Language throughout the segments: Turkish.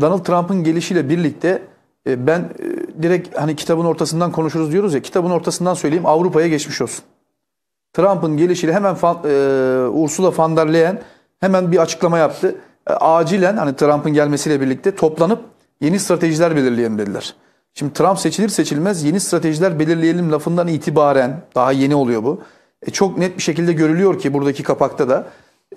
Donald Trump'ın gelişiyle birlikte e, ben e, direkt hani kitabın ortasından konuşuruz diyoruz ya kitabın ortasından söyleyeyim Avrupa'ya geçmiş olsun. Trump'ın gelişiyle hemen e, Ursula von der Leyen hemen bir açıklama yaptı. E, acilen hani Trump'ın gelmesiyle birlikte toplanıp yeni stratejiler belirleyelim dediler. Şimdi Trump seçilir seçilmez yeni stratejiler belirleyelim lafından itibaren daha yeni oluyor bu. E, çok net bir şekilde görülüyor ki buradaki kapakta da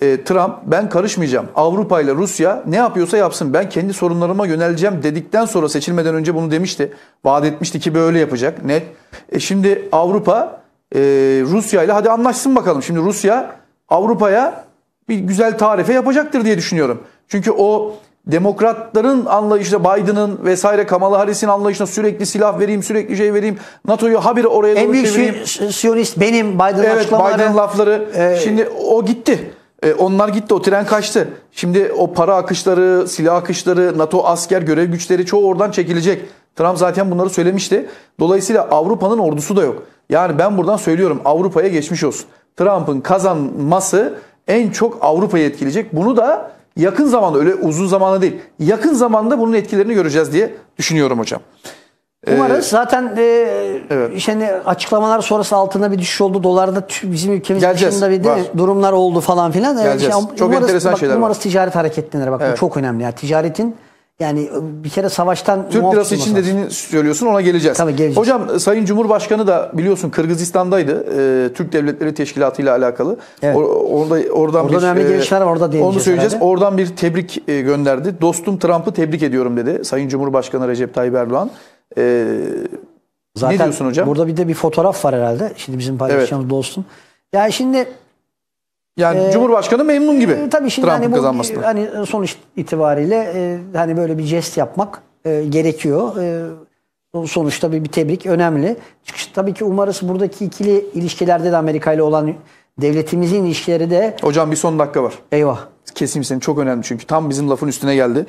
e, Trump ben karışmayacağım. Avrupa ile Rusya ne yapıyorsa yapsın ben kendi sorunlarıma yöneleceğim dedikten sonra seçilmeden önce bunu demişti. Vaat etmişti ki böyle yapacak net. E şimdi Avrupa e, Rusya ile hadi anlaşsın bakalım. Şimdi Rusya Avrupa'ya bir güzel tarife yapacaktır diye düşünüyorum. Çünkü o demokratların anlayışla Biden'ın vesaire Kamala Harris'in anlayışına sürekli silah vereyim, sürekli şey vereyim, NATO'yu habire oraya doğru çevireyim. En büyük Siyonist benim Biden'ın evet, açıklamaları. Biden lafları. E, Şimdi o gitti. E, onlar gitti o tren kaçtı. Şimdi o para akışları, silah akışları, NATO asker görev güçleri çoğu oradan çekilecek. Trump zaten bunları söylemişti. Dolayısıyla Avrupa'nın ordusu da yok. Yani ben buradan söylüyorum Avrupa'ya geçmiş olsun. Trump'ın kazanması en çok Avrupa'yı etkileyecek. Bunu da yakın zamanda öyle uzun zamanda değil yakın zamanda bunun etkilerini göreceğiz diye düşünüyorum hocam. Ee, umarız. Zaten e, evet. şimdi hani açıklamalar sonrası altında bir düşüş oldu. Dolarda bizim ülkemiz Geleceğiz, dışında bir de durumlar oldu falan filan. Geleceğiz. Yani, çok enteresan bak, şeyler umarız var. ticaret hareketlenir. Bak evet. bu çok önemli. Yani ticaretin yani bir kere savaştan... Türk lirası için mesela. dediğini söylüyorsun ona geleceğiz. Tabii geleceğiz. Hocam e, Sayın Cumhurbaşkanı da biliyorsun Kırgızistan'daydı. E, Türk Devletleri Teşkilatı ile alakalı. Evet. Or, orada oradan orada bir, önemli e, gelişmeler var orada Onu söyleyeceğiz. Herhalde. Oradan bir tebrik e, gönderdi. Dostum Trump'ı tebrik ediyorum dedi Sayın Cumhurbaşkanı Recep Tayyip Erdoğan. E, Zaten ne diyorsun hocam? Burada bir de bir fotoğraf var herhalde. Şimdi bizim paylaşacağımız evet. dostum. Yani şimdi yani e, Cumhurbaşkanı memnun gibi. E, tabii şimdi hani bu hani sonuç itibariyle e, hani böyle bir jest yapmak e, gerekiyor. E, sonuçta bir, bir tebrik önemli. Çünkü tabii ki umarız buradaki ikili ilişkilerde de Amerika ile olan devletimizin ilişkileri de Hocam bir son dakika var. Eyvah. Keseyim seni çok önemli çünkü tam bizim lafın üstüne geldi.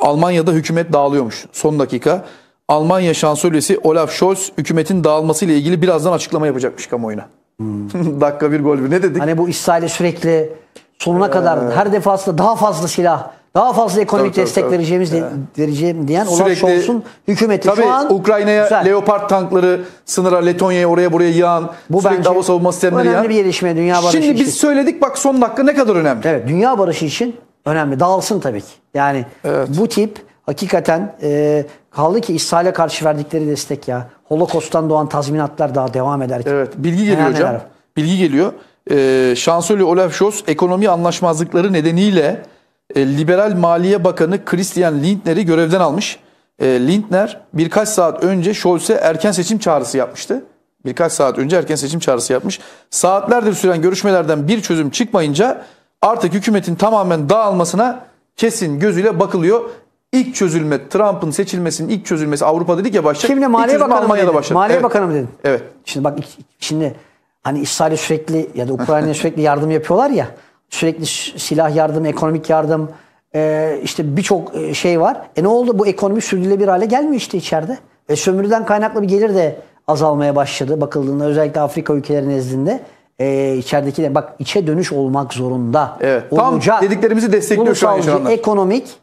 Almanya'da hükümet dağılıyormuş. Son dakika. Almanya Şansölyesi Olaf Scholz hükümetin dağılmasıyla ilgili birazdan açıklama yapacakmış kamuoyuna. Hmm. Dakika bir gol bir. Ne dedik? Hani bu İsrail'e sürekli sonuna ee... kadar her defasında daha fazla silah daha fazla ekonomik tabii, destek tabii, vereceğimiz tabii. Ee. vereceğim diyen Olaf Scholz'un hükümeti tabii, şu an Ukrayna'ya Leopard tankları sınıra Letonya'ya oraya buraya yağan bu sürekli hava savunma sistemleri önemli yağan. bir gelişme dünya barışı Şimdi için. biz söyledik bak son dakika ne kadar önemli. Evet dünya barışı için önemli. Dağılsın tabii ki. Yani evet. bu tip hakikaten e, kaldı ki İsrail'e karşı verdikleri destek ya. Holokost'tan doğan tazminatlar daha devam eder. Evet bilgi geliyor hocam. Neler? Bilgi geliyor. Ee, Şansölye Olaf Scholz ekonomi anlaşmazlıkları nedeniyle e, Liberal Maliye Bakanı Christian Lindner'i görevden almış. E, Lindner birkaç saat önce Scholz'e erken seçim çağrısı yapmıştı. Birkaç saat önce erken seçim çağrısı yapmış. Saatlerdir süren görüşmelerden bir çözüm çıkmayınca artık hükümetin tamamen dağılmasına kesin gözüyle bakılıyor. İlk çözülme Trump'ın seçilmesinin ilk çözülmesi Avrupa dedik ya başladı. Kimle Maliye Bakanı mı dedin? Başladı. Maliye evet. Bakanı mı dedin? Evet. Şimdi bak şimdi hani İsrail'e sürekli ya da Ukrayna'ya sürekli yardım yapıyorlar ya. Sürekli silah yardım, ekonomik yardım e, işte birçok e, şey var. E ne oldu? Bu ekonomi sürdürülebilir hale gelmiyor işte içeride. Ve sömürüden kaynaklı bir gelir de azalmaya başladı bakıldığında özellikle Afrika ülkeleri nezdinde e, içerideki de bak içe dönüş olmak zorunda. Evet. Olacak. Tam dediklerimizi destekliyor şu an yaşananlar. ekonomik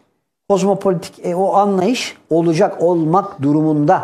kozmopolitik e, o anlayış olacak olmak durumunda.